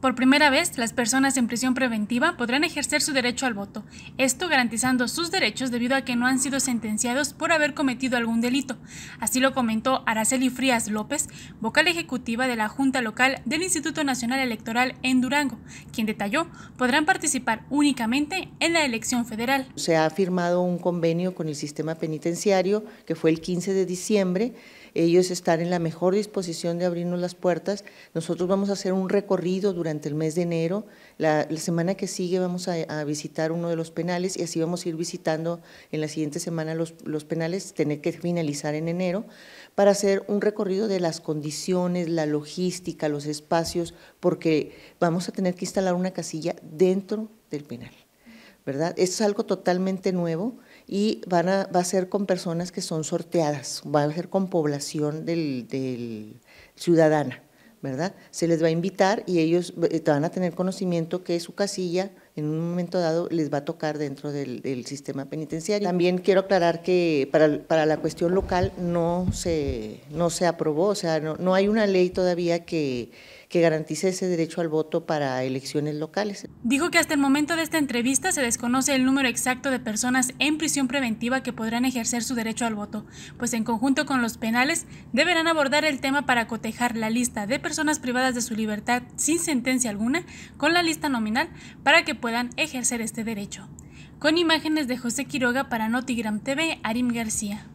Por primera vez, las personas en prisión preventiva podrán ejercer su derecho al voto, esto garantizando sus derechos debido a que no han sido sentenciados por haber cometido algún delito. Así lo comentó Araceli Frías López, vocal ejecutiva de la Junta Local del Instituto Nacional Electoral en Durango, quien detalló podrán participar únicamente en la elección federal. Se ha firmado un convenio con el sistema penitenciario que fue el 15 de diciembre ellos están en la mejor disposición de abrirnos las puertas. Nosotros vamos a hacer un recorrido durante durante el mes de enero. La, semana que sigue vamos a, visitar uno de los penales y así vamos a ir visitando en la siguiente semana los, penales, tener que finalizar en enero, para hacer un recorrido de las condiciones, la logística, los espacios, porque vamos a tener que instalar una casilla dentro del penal. ¿verdad? es algo totalmente nuevo y va a ser con personas que son sorteadas, va a ser con población ciudadana. ¿verdad? Se les va a invitar y ellos eh, van a tener conocimiento que su casilla en un momento dado les va a tocar dentro del, sistema penitenciario. También quiero aclarar que para, para, la cuestión local no se, no se aprobó, o sea, no, no hay una ley todavía que que garantice ese derecho al voto para elecciones locales. Dijo que hasta el momento de esta entrevista se desconoce el número exacto de personas en prisión preventiva que podrán ejercer su derecho al voto, pues en conjunto con los penales deberán abordar el tema para cotejar la lista de personas privadas de su libertad sin sentencia alguna con la lista nominal para que puedan ejercer este derecho. Con imágenes de José Quiroga para Notigram TV, Arim García.